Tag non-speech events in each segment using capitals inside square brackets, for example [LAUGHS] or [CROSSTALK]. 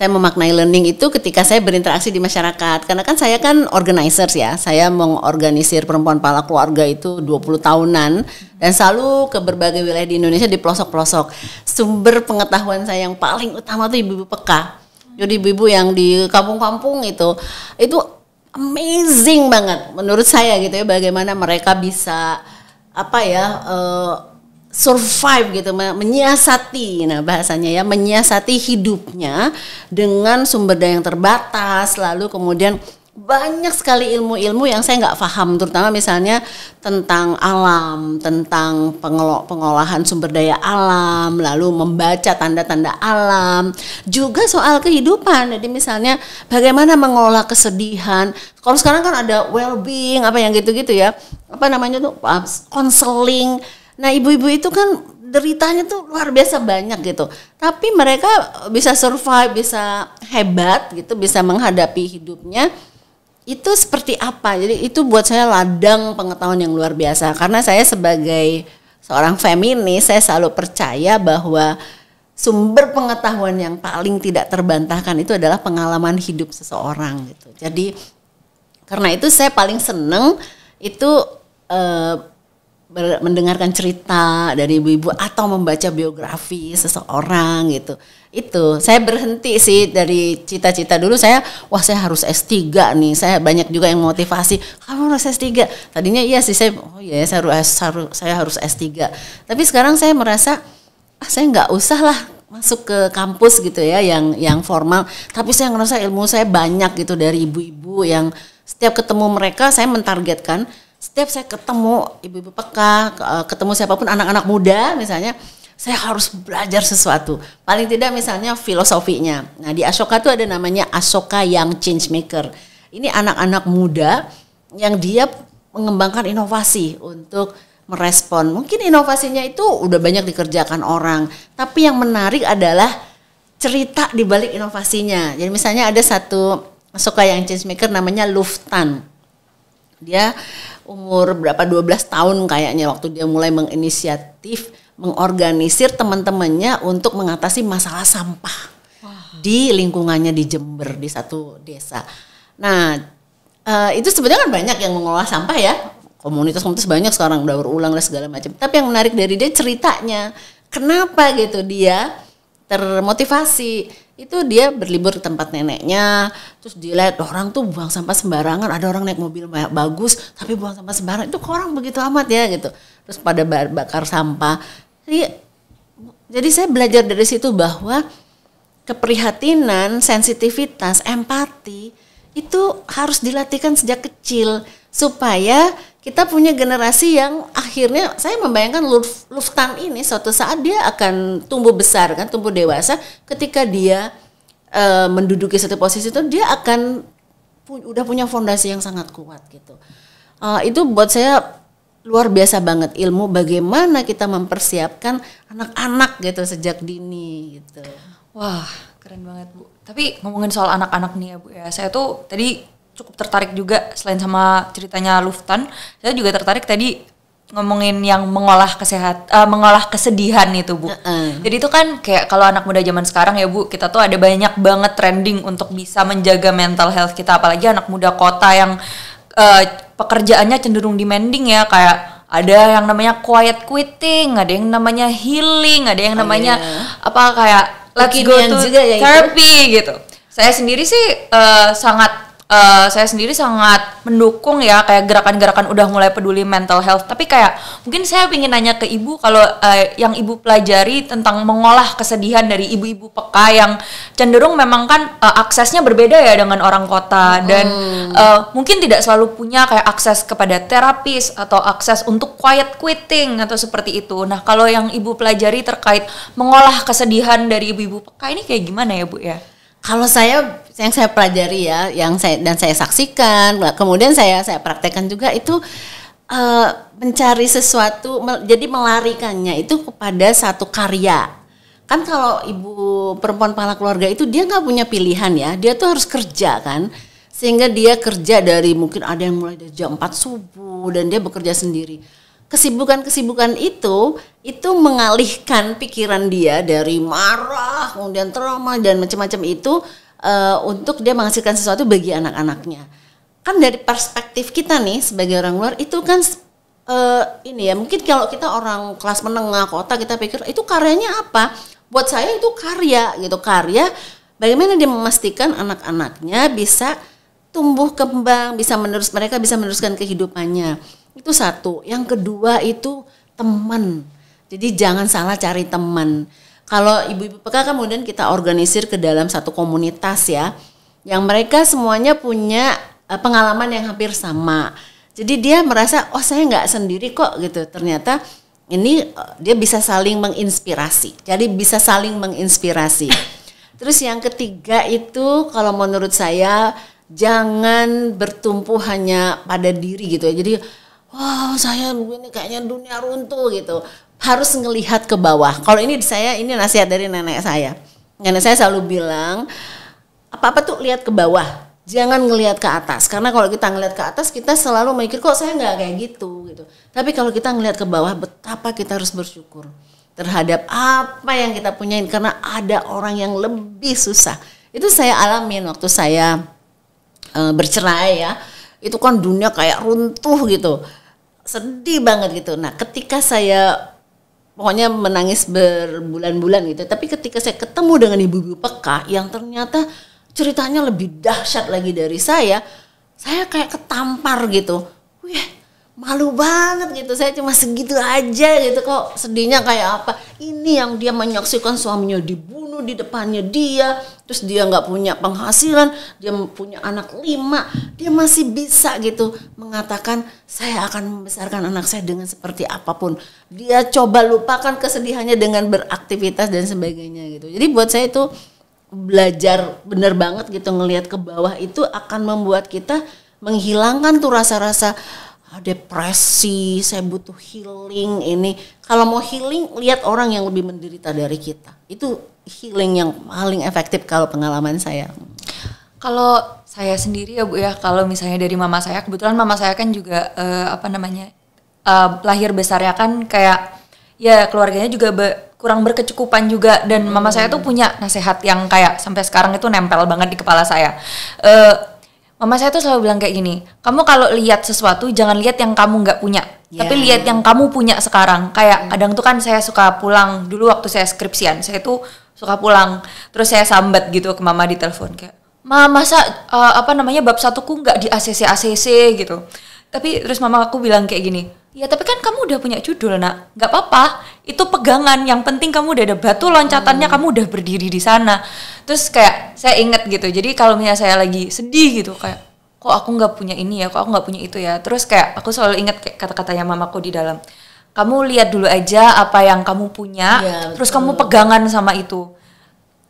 saya memaknai learning itu ketika saya berinteraksi di masyarakat. Karena kan saya kan organizers ya. Saya mengorganisir perempuan pala keluarga itu 20 tahunan dan selalu ke berbagai wilayah di Indonesia di pelosok-pelosok. Sumber pengetahuan saya yang paling utama tuh ibu-ibu peka. Jadi ibu-ibu yang di kampung-kampung itu itu amazing banget menurut saya gitu ya bagaimana mereka bisa apa ya uh, survive gitu menyiasati nah bahasanya ya menyiasati hidupnya dengan sumber daya yang terbatas lalu kemudian banyak sekali ilmu-ilmu yang saya nggak paham terutama misalnya tentang alam tentang pengol pengolahan sumber daya alam lalu membaca tanda-tanda alam juga soal kehidupan jadi misalnya bagaimana mengelola kesedihan kalau sekarang kan ada well being apa yang gitu-gitu ya apa namanya tuh konseling Nah, ibu-ibu itu kan deritanya tuh luar biasa banyak gitu. Tapi mereka bisa survive, bisa hebat gitu, bisa menghadapi hidupnya itu seperti apa? Jadi itu buat saya ladang pengetahuan yang luar biasa karena saya sebagai seorang feminis saya selalu percaya bahwa sumber pengetahuan yang paling tidak terbantahkan itu adalah pengalaman hidup seseorang gitu. Jadi karena itu saya paling seneng itu eh, mendengarkan cerita dari ibu-ibu atau membaca biografi seseorang gitu. Itu saya berhenti sih dari cita-cita dulu saya wah saya harus S3 nih. Saya banyak juga yang motivasi, kamu harus S3. Tadinya iya sih saya oh iya saya harus saya harus S3. Tapi sekarang saya merasa ah, saya nggak usah lah masuk ke kampus gitu ya yang yang formal, tapi saya ngerasa ilmu saya banyak gitu dari ibu-ibu yang setiap ketemu mereka saya mentargetkan setiap saya ketemu ibu-ibu peka, eh, ketemu siapapun anak-anak muda misalnya, saya harus belajar sesuatu. Paling tidak misalnya filosofinya. Nah di Asoka itu ada namanya Asoka yang change maker. Ini anak-anak muda yang dia mengembangkan inovasi untuk merespon. Mungkin inovasinya itu udah banyak dikerjakan orang, tapi yang menarik adalah cerita di balik inovasinya. Jadi misalnya ada satu Asoka yang change maker namanya Luftan. Dia umur berapa 12 tahun kayaknya waktu dia mulai menginisiatif mengorganisir teman-temannya untuk mengatasi masalah sampah wow. di lingkungannya di Jember di satu desa. Nah uh, itu sebenarnya kan banyak yang mengolah sampah ya komunitas-komunitas banyak sekarang daur ulang dan segala macam. Tapi yang menarik dari dia ceritanya kenapa gitu dia termotivasi itu dia berlibur ke tempat neneknya terus dilihat orang tuh buang sampah sembarangan ada orang naik mobil banyak bagus tapi buang sampah sembarangan itu orang begitu amat ya gitu terus pada bakar sampah jadi jadi saya belajar dari situ bahwa keprihatinan sensitivitas empati itu harus dilatihkan sejak kecil supaya kita punya generasi yang akhirnya saya membayangkan Luftan ini suatu saat dia akan tumbuh besar kan tumbuh dewasa ketika dia e, menduduki satu posisi itu dia akan pu udah punya fondasi yang sangat kuat gitu e, itu buat saya luar biasa banget ilmu bagaimana kita mempersiapkan anak-anak gitu sejak dini gitu wah keren banget bu tapi ngomongin soal anak-anak nih ya bu ya saya tuh tadi cukup tertarik juga selain sama ceritanya Luftan, saya juga tertarik tadi ngomongin yang mengolah kesehat uh, mengolah kesedihan itu bu. Uh -uh. Jadi itu kan kayak kalau anak muda zaman sekarang ya bu kita tuh ada banyak banget trending untuk bisa menjaga mental health kita apalagi anak muda kota yang uh, pekerjaannya cenderung demanding ya kayak ada yang namanya quiet quitting, ada yang namanya healing, ada yang oh, namanya oh, iya. yeah. apa kayak let's go to juga ya therapy gitu. Saya sendiri sih uh, sangat uh, saya sendiri sangat mendukung ya kayak gerakan-gerakan udah mulai peduli mental health. Tapi kayak mungkin saya ingin nanya ke ibu kalau uh, yang ibu pelajari tentang mengolah kesedihan dari ibu-ibu peka yang cenderung memang kan uh, aksesnya berbeda ya dengan orang kota dan hmm. uh, mungkin tidak selalu punya kayak akses kepada terapis atau akses untuk quiet quitting atau seperti itu. Nah kalau yang ibu pelajari terkait mengolah kesedihan dari ibu-ibu peka ini kayak gimana ya bu ya? Kalau saya yang saya pelajari ya, yang saya dan saya saksikan, nah, kemudian saya saya praktekkan juga itu uh, mencari sesuatu, mel, jadi melarikannya itu kepada satu karya. Kan kalau ibu perempuan kepala keluarga itu dia nggak punya pilihan ya, dia tuh harus kerja kan sehingga dia kerja dari mungkin ada yang mulai dari jam 4 subuh dan dia bekerja sendiri kesibukan-kesibukan itu itu mengalihkan pikiran dia dari marah, kemudian trauma dan macam-macam itu uh, untuk dia menghasilkan sesuatu bagi anak-anaknya. Kan dari perspektif kita nih sebagai orang luar itu kan uh, ini ya mungkin kalau kita orang kelas menengah kota kita pikir itu karyanya apa? Buat saya itu karya gitu karya. Bagaimana dia memastikan anak-anaknya bisa tumbuh kembang, bisa menerus mereka bisa meneruskan kehidupannya itu satu. Yang kedua itu teman. Jadi jangan salah cari teman. Kalau ibu-ibu peka kemudian kita organisir ke dalam satu komunitas ya. Yang mereka semuanya punya eh, pengalaman yang hampir sama. Jadi dia merasa oh saya nggak sendiri kok gitu. Ternyata ini eh, dia bisa saling menginspirasi. Jadi bisa saling menginspirasi. Terus yang ketiga itu kalau menurut saya jangan bertumpu hanya pada diri gitu ya. Jadi wow saya begini kayaknya dunia runtuh gitu. Harus ngelihat ke bawah. Kalau ini saya ini nasihat dari nenek saya. Nenek saya selalu bilang apa-apa tuh lihat ke bawah. Jangan ngelihat ke atas karena kalau kita ngelihat ke atas kita selalu mikir kok saya nggak kayak gitu gitu. Tapi kalau kita ngelihat ke bawah betapa kita harus bersyukur terhadap apa yang kita punyain karena ada orang yang lebih susah. Itu saya alamin waktu saya e, bercerai ya. Itu kan dunia kayak runtuh gitu sedih banget gitu. Nah, ketika saya pokoknya menangis berbulan-bulan gitu, tapi ketika saya ketemu dengan ibu-ibu peka yang ternyata ceritanya lebih dahsyat lagi dari saya, saya kayak ketampar gitu. Wih, malu banget gitu saya cuma segitu aja gitu kok sedihnya kayak apa ini yang dia menyaksikan suaminya dibunuh di depannya dia terus dia nggak punya penghasilan dia punya anak lima dia masih bisa gitu mengatakan saya akan membesarkan anak saya dengan seperti apapun dia coba lupakan kesedihannya dengan beraktivitas dan sebagainya gitu jadi buat saya itu belajar bener banget gitu ngelihat ke bawah itu akan membuat kita menghilangkan tuh rasa-rasa Ah, depresi, saya butuh healing ini. Kalau mau healing, lihat orang yang lebih menderita dari kita. Itu healing yang paling efektif kalau pengalaman saya. Kalau saya sendiri ya Bu ya, kalau misalnya dari mama saya, kebetulan mama saya kan juga uh, apa namanya uh, lahir besarnya kan kayak ya keluarganya juga be kurang berkecukupan juga dan mama saya tuh hmm. punya nasihat yang kayak sampai sekarang itu nempel banget di kepala saya. Uh, Mama saya tuh selalu bilang kayak gini, kamu kalau lihat sesuatu jangan lihat yang kamu nggak punya, yeah. tapi iya. lihat yang kamu punya sekarang. Kayak yeah. Hmm. kadang tuh kan saya suka pulang dulu waktu saya skripsian, saya tuh suka pulang, terus saya sambat gitu ke mama di telepon kayak, Mama masa uh, apa namanya bab satu ku nggak di ACC ACC gitu. Tapi terus mama aku bilang kayak gini, Ya tapi kan kamu udah punya judul nak, nggak apa-apa. Itu pegangan. Yang penting kamu udah ada batu loncatannya, hmm. kamu udah berdiri di sana. Terus kayak saya inget gitu. Jadi kalau misalnya saya lagi sedih gitu kayak, kok aku nggak punya ini ya, kok aku nggak punya itu ya. Terus kayak aku selalu inget kayak kata-katanya mamaku di dalam. Kamu lihat dulu aja apa yang kamu punya, ya, terus kamu pegangan sama itu.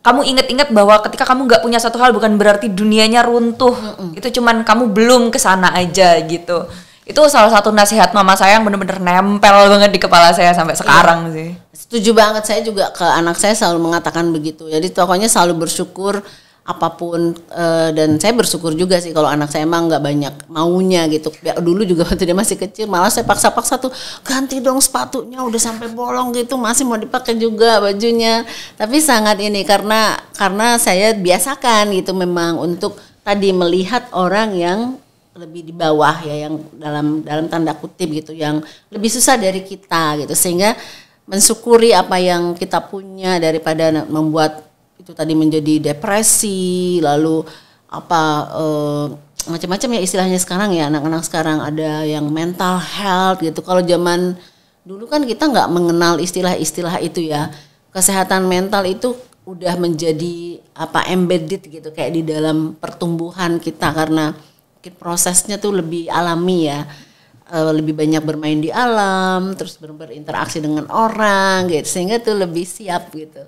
Kamu inget-inget bahwa ketika kamu nggak punya satu hal bukan berarti dunianya runtuh. Mm Itu cuman kamu belum kesana aja gitu itu salah satu nasihat mama saya yang bener-bener nempel banget di kepala saya sampai iya. sekarang iya. sih setuju banget saya juga ke anak saya selalu mengatakan begitu jadi pokoknya selalu bersyukur apapun e, dan saya bersyukur juga sih kalau anak saya emang nggak banyak maunya gitu ya, dulu juga waktu dia masih kecil malah saya paksa-paksa tuh ganti dong sepatunya udah sampai bolong gitu masih mau dipakai juga bajunya tapi sangat ini karena karena saya biasakan gitu memang untuk tadi melihat orang yang lebih di bawah ya yang dalam dalam tanda kutip gitu yang lebih susah dari kita gitu sehingga mensyukuri apa yang kita punya daripada membuat itu tadi menjadi depresi lalu apa eh, macam-macam ya istilahnya sekarang ya anak-anak sekarang ada yang mental health gitu kalau zaman dulu kan kita nggak mengenal istilah-istilah itu ya kesehatan mental itu udah menjadi apa embedded gitu kayak di dalam pertumbuhan kita karena mungkin prosesnya tuh lebih alami ya eh, lebih banyak bermain di alam, terus ber berinteraksi dengan orang gitu sehingga tuh lebih siap gitu.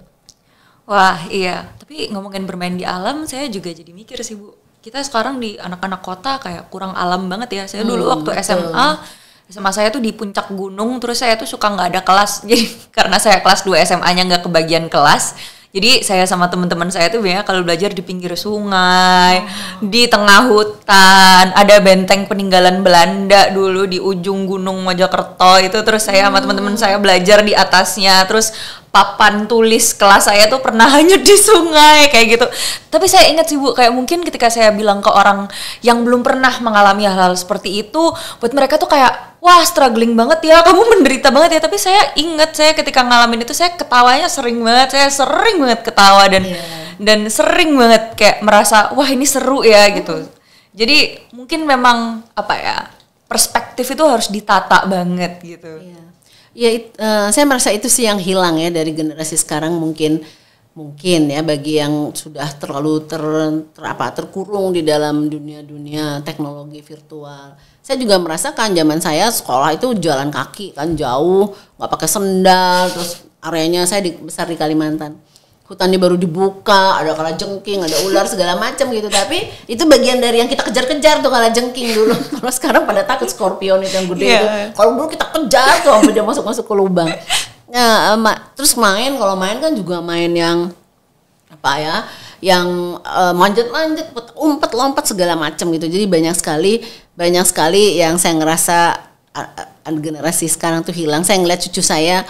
Wah, iya. Tapi ngomongin bermain di alam, saya juga jadi mikir sih, Bu. Kita sekarang di anak-anak kota kayak kurang alam banget ya. Saya dulu hmm, waktu SMA betul. SMA saya tuh di puncak gunung terus saya tuh suka nggak ada kelas [LAUGHS] jadi karena saya kelas 2 SMA-nya nggak kebagian kelas jadi saya sama teman-teman saya tuh biasanya kalau belajar di pinggir sungai, oh. di tengah hutan, ada benteng peninggalan Belanda dulu di ujung Gunung Mojokerto itu terus saya sama teman-teman saya belajar di atasnya. Terus papan tulis kelas saya tuh pernah hanyut di sungai kayak gitu. Tapi saya ingat sih Bu, kayak mungkin ketika saya bilang ke orang yang belum pernah mengalami hal-hal seperti itu, buat mereka tuh kayak wah struggling banget ya kamu menderita banget ya tapi saya ingat saya ketika ngalamin itu saya ketawanya sering banget saya sering banget ketawa dan yeah. dan sering banget kayak merasa wah ini seru ya mm. gitu hmm. jadi mungkin memang apa ya perspektif itu harus ditata banget gitu yeah. ya it, uh, saya merasa itu sih yang hilang ya dari generasi sekarang mungkin mungkin ya bagi yang sudah terlalu ter, ter apa terkurung di dalam dunia-dunia teknologi virtual. Saya juga merasakan zaman saya sekolah itu jalan kaki kan jauh, nggak pakai sendal, terus areanya saya di, besar di Kalimantan. Hutannya baru dibuka, ada kala jengking, ada ular segala macam gitu. Tapi itu bagian dari yang kita kejar-kejar tuh kala jengking dulu. [LAUGHS] Kalau sekarang pada takut skorpion itu yang gede yeah. itu. Kalau dulu kita kejar tuh sampai dia masuk-masuk ke lubang. Nah, eh, ma terus main kalau main kan juga main yang apa ya yang eh, manjat-manjat, uh, umpet, lompat segala macam gitu. Jadi banyak sekali, banyak sekali yang saya ngerasa generasi sekarang tuh hilang. Saya ngeliat cucu saya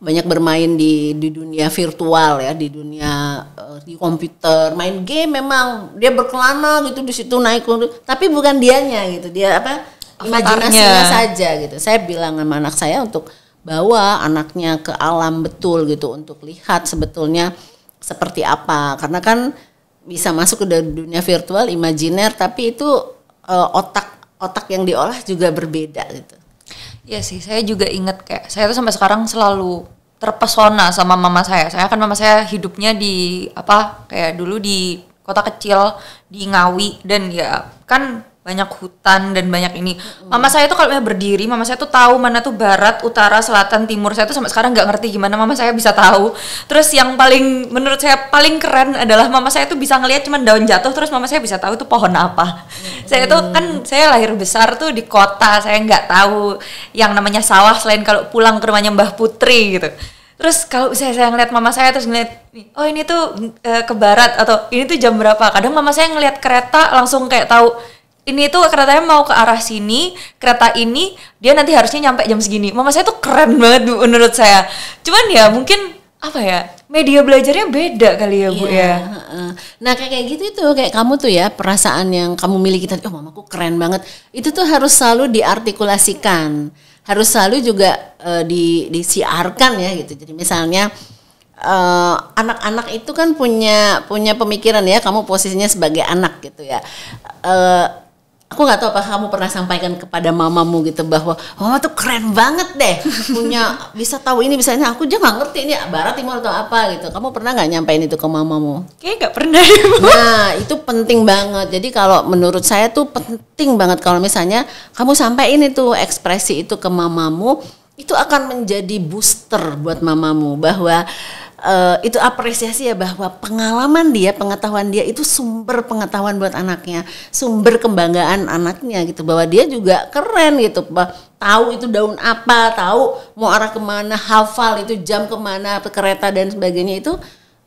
banyak bermain di di dunia virtual ya, di dunia uh, di komputer, main game memang dia berkelana gitu di situ naik tapi bukan dianya gitu. Dia apa? Imajinasinya saja gitu. Saya bilang sama anak saya untuk bawa anaknya ke alam betul gitu untuk lihat sebetulnya seperti apa karena kan bisa masuk ke dunia virtual imajiner tapi itu otak eh, otak otak yang diolah juga berbeda gitu. Iya sih, saya juga inget kayak saya tuh sampai sekarang selalu terpesona sama mama saya. Saya kan mama saya hidupnya di apa kayak dulu di kota kecil di Ngawi dan ya kan banyak hutan dan banyak ini. Mama saya tuh kalau berdiri, mama saya tuh tahu mana tuh barat, utara, selatan, timur. Saya tuh sampai sekarang nggak ngerti gimana mama saya bisa tahu. Terus yang paling menurut saya paling keren adalah mama saya tuh bisa ngelihat cuman daun jatuh terus mama saya bisa tahu itu pohon apa. Hmm. Saya tuh kan saya lahir besar tuh di kota, saya nggak tahu yang namanya sawah selain kalau pulang ke rumahnya Mbah Putri gitu terus kalau saya saya ngeliat mama saya terus ngeliat oh ini tuh e, ke barat atau ini tuh jam berapa kadang mama saya ngeliat kereta langsung kayak tahu ini tuh keretanya mau ke arah sini, kereta ini dia nanti harusnya nyampe jam segini. Mama saya tuh keren banget bu, menurut saya. Cuman ya mungkin apa ya media belajarnya beda kali ya bu iya, ya. Nah kayak gitu itu kayak kamu tuh ya perasaan yang kamu miliki tadi, oh mamaku keren banget. Itu tuh harus selalu diartikulasikan, harus selalu juga uh, di disiarkan ya gitu. Jadi misalnya eh, anak-anak uh, itu kan punya punya pemikiran ya, kamu posisinya sebagai anak gitu ya. Uh, aku nggak tahu apa kamu pernah sampaikan kepada mamamu gitu bahwa mama tuh keren banget deh punya bisa tahu ini bisa ini aku aja nggak ngerti ini barat timur atau apa gitu kamu pernah nggak nyampein itu ke mamamu kayak nggak pernah ibu. Ya, nah itu penting banget jadi kalau menurut saya tuh penting banget kalau misalnya kamu sampaikan itu ekspresi itu ke mamamu itu akan menjadi booster buat mamamu bahwa uh, itu apresiasi ya bahwa pengalaman dia, pengetahuan dia itu sumber pengetahuan buat anaknya, sumber kebanggaan anaknya gitu bahwa dia juga keren gitu, tahu itu daun apa, tahu mau arah kemana, hafal itu jam kemana, kereta dan sebagainya itu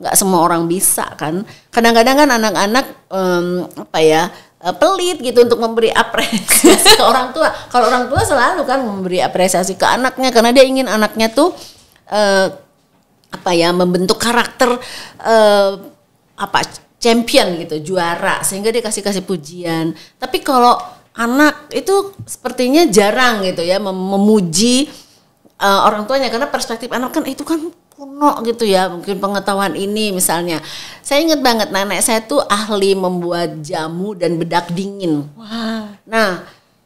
nggak semua orang bisa kan. Kadang-kadang kan anak-anak um, apa ya eh, pelit gitu untuk memberi apresiasi [LAUGHS] ke orang tua. Kalau orang tua selalu kan memberi apresiasi ke anaknya karena dia ingin anaknya tuh uh, apa ya membentuk karakter uh, apa champion gitu juara sehingga dia kasih kasih pujian tapi kalau anak itu sepertinya jarang gitu ya mem memuji uh, orang tuanya karena perspektif anak kan eh, itu kan kuno gitu ya mungkin pengetahuan ini misalnya saya ingat banget nenek saya tuh ahli membuat jamu dan bedak dingin wah nah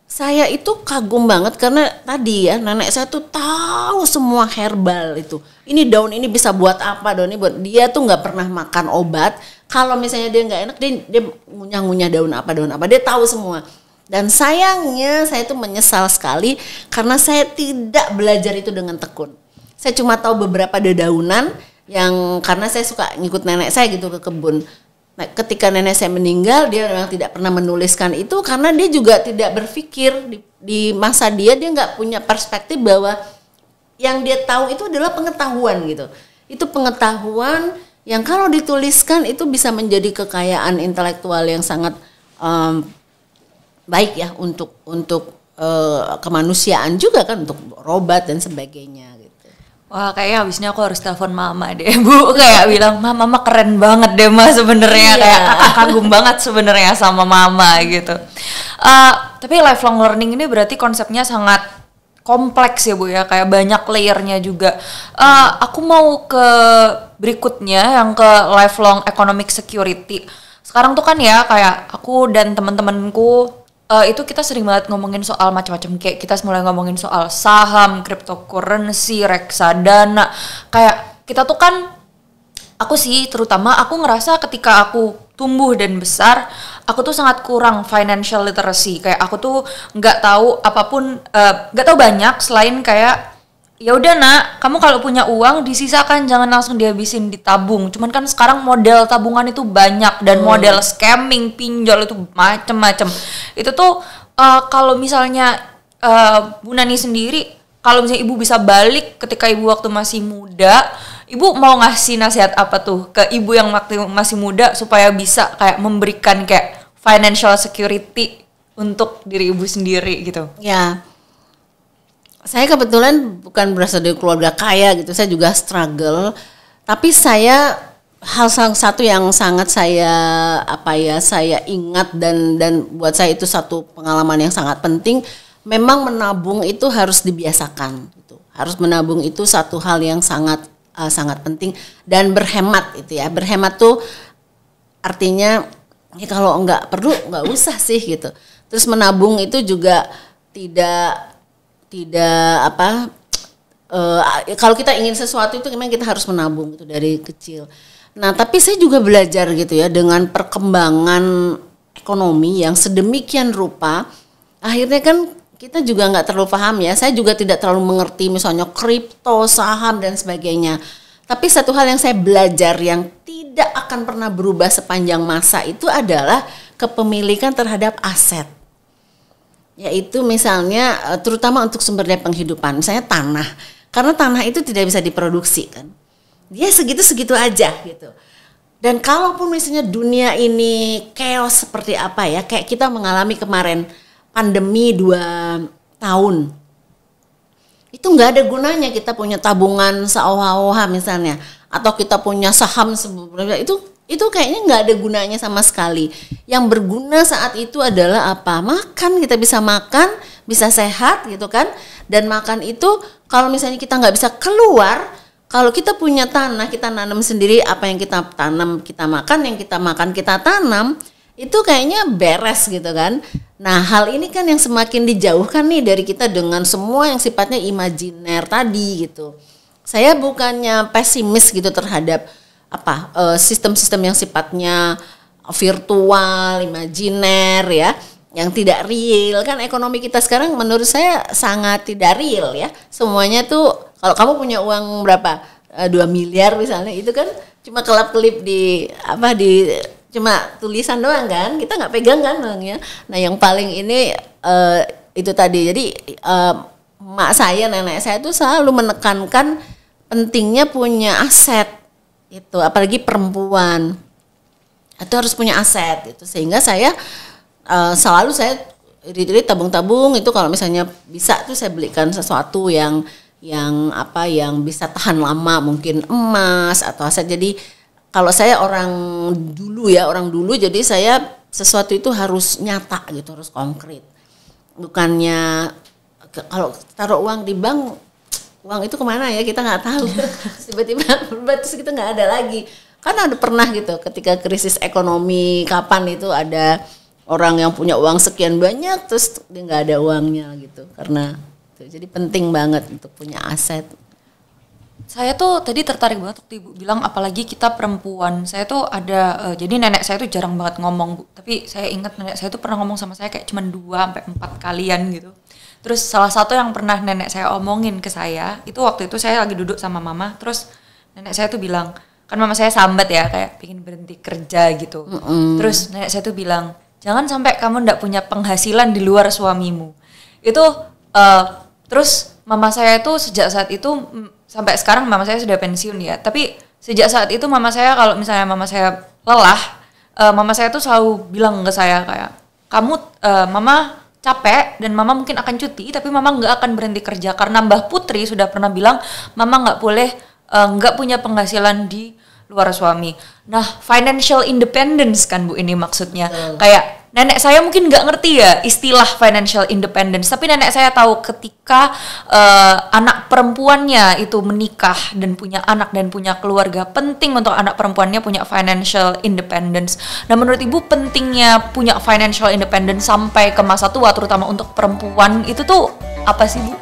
saya itu kagum banget karena tadi ya nenek saya tuh tahu semua herbal itu. Ini daun ini bisa buat apa daun ini buat dia tuh nggak pernah makan obat. Kalau misalnya dia nggak enak dia dia ngunyah-ngunyah daun apa daun apa dia tahu semua. Dan sayangnya saya tuh menyesal sekali karena saya tidak belajar itu dengan tekun. Saya cuma tahu beberapa dedaunan yang karena saya suka ngikut nenek saya gitu ke kebun. Nah, ketika nenek saya meninggal, dia memang tidak pernah menuliskan itu karena dia juga tidak berpikir di, di masa dia dia nggak punya perspektif bahwa yang dia tahu itu adalah pengetahuan gitu. Itu pengetahuan yang kalau dituliskan itu bisa menjadi kekayaan intelektual yang sangat um, baik ya untuk untuk uh, kemanusiaan juga kan untuk robot dan sebagainya Wah kayaknya habisnya aku harus telepon mama deh bu [LAUGHS] kayak bilang mama mama keren banget deh mas sebenarnya iya. kayak ah, kagum banget sebenarnya sama mama gitu. Uh, tapi lifelong learning ini berarti konsepnya sangat kompleks ya bu ya kayak banyak layernya juga. Uh, aku mau ke berikutnya yang ke lifelong economic security. Sekarang tuh kan ya kayak aku dan temen-temen temanku uh, itu kita sering banget ngomongin soal macam-macam kayak kita mulai ngomongin soal saham, cryptocurrency, reksadana. Kayak kita tuh kan aku sih terutama aku ngerasa ketika aku tumbuh dan besar, aku tuh sangat kurang financial literacy. Kayak aku tuh nggak tahu apapun, eh, nggak uh, tahu banyak selain kayak ya udah nak kamu kalau punya uang disisakan jangan langsung dihabisin ditabung cuman kan sekarang model tabungan itu banyak dan hmm. model scamming pinjol itu macem-macem itu tuh uh, kalau misalnya uh, Bu Nani sendiri kalau misalnya ibu bisa balik ketika ibu waktu masih muda ibu mau ngasih nasihat apa tuh ke ibu yang waktu masih muda supaya bisa kayak memberikan kayak financial security untuk diri ibu sendiri gitu ya saya kebetulan bukan berasal dari keluarga kaya gitu. Saya juga struggle. Tapi saya hal satu yang sangat saya apa ya saya ingat dan dan buat saya itu satu pengalaman yang sangat penting memang menabung itu harus dibiasakan gitu. Harus menabung itu satu hal yang sangat uh, sangat penting dan berhemat itu ya. Berhemat tuh artinya ya kalau nggak perlu nggak usah sih gitu. Terus menabung itu juga tidak tidak apa uh, kalau kita ingin sesuatu itu memang kita harus menabung itu dari kecil. Nah, tapi saya juga belajar gitu ya dengan perkembangan ekonomi yang sedemikian rupa akhirnya kan kita juga nggak terlalu paham ya. Saya juga tidak terlalu mengerti misalnya kripto, saham dan sebagainya. Tapi satu hal yang saya belajar yang tidak akan pernah berubah sepanjang masa itu adalah kepemilikan terhadap aset yaitu misalnya e, terutama untuk sumber daya penghidupan, misalnya tanah. Karena tanah itu tidak bisa diproduksi kan. Dia segitu-segitu aja gitu. Dan kalaupun misalnya dunia ini chaos seperti apa ya, kayak kita mengalami kemarin pandemi dua tahun, itu nggak ada gunanya kita punya tabungan seoha-oha misalnya, atau kita punya saham itu itu kayaknya nggak ada gunanya sama sekali. Yang berguna saat itu adalah apa? Makan kita bisa makan, bisa sehat gitu kan. Dan makan itu kalau misalnya kita nggak bisa keluar, kalau kita punya tanah kita nanam sendiri apa yang kita tanam kita makan, yang kita makan kita tanam itu kayaknya beres gitu kan. Nah hal ini kan yang semakin dijauhkan nih dari kita dengan semua yang sifatnya imajiner tadi gitu. Saya bukannya pesimis gitu terhadap apa eh, sistem-sistem uh, yang sifatnya virtual, imajiner ya, yang tidak real kan ekonomi kita sekarang menurut saya sangat tidak real ya. Semuanya tuh kalau kamu punya uang berapa? Eh, dua miliar misalnya itu kan cuma kelap-kelip di apa di cuma tulisan doang kan kita nggak pegang kan uangnya nah yang paling ini uh, itu tadi jadi uh, mak saya nenek saya itu selalu menekankan pentingnya punya aset itu apalagi perempuan itu harus punya aset itu sehingga saya uh, selalu saya diri tabung-tabung itu kalau misalnya bisa tuh saya belikan sesuatu yang yang apa yang bisa tahan lama mungkin emas atau aset jadi kalau saya orang dulu ya orang dulu jadi saya sesuatu itu harus nyata gitu harus konkret bukannya kalau taruh uang di bank uang itu kemana ya kita nggak tahu iya. [LAUGHS] tiba-tiba terus kita nggak ada lagi karena ada pernah gitu ketika krisis ekonomi kapan itu ada orang yang punya uang sekian banyak terus dia nggak ada uangnya gitu karena itu. jadi penting banget untuk punya aset saya tuh tadi tertarik banget waktu ibu bilang apalagi kita perempuan saya tuh ada uh, jadi nenek saya tuh jarang banget ngomong bu tapi saya ingat nenek saya tuh pernah ngomong sama saya kayak cuma dua sampai empat kalian gitu Terus salah satu yang pernah nenek saya omongin ke saya, itu waktu itu saya lagi duduk sama mama, terus nenek saya tuh bilang, kan mama saya sambat ya kayak pingin berhenti kerja gitu. Mm -hmm. Terus nenek saya tuh bilang, jangan sampai kamu ndak punya penghasilan di luar suamimu. Itu uh, terus mama saya tuh sejak saat itu sampai sekarang mama saya sudah pensiun ya, tapi sejak saat itu mama saya kalau misalnya mama saya lelah, uh, mama saya tuh selalu bilang ke saya kayak, kamu uh, mama capek dan mama mungkin akan cuti tapi mama nggak akan berhenti kerja karena Mbah Putri sudah pernah bilang mama nggak boleh eh, nggak uh, punya penghasilan di luar suami. Nah, financial independence kan Bu ini maksudnya. Betul. Kayak nenek saya mungkin nggak ngerti ya istilah financial independence tapi nenek saya tahu ketika uh, anak perempuannya itu menikah dan punya anak dan punya keluarga penting untuk anak perempuannya punya financial independence nah menurut ibu pentingnya punya financial independence sampai ke masa tua terutama untuk perempuan itu tuh apa sih bu?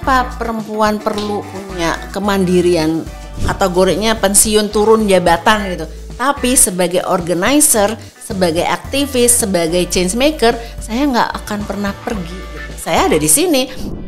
kenapa perempuan perlu punya kemandirian atau kategorinya pensiun turun jabatan gitu. Tapi sebagai organizer, sebagai aktivis, sebagai change maker, saya nggak akan pernah pergi. Saya ada di sini.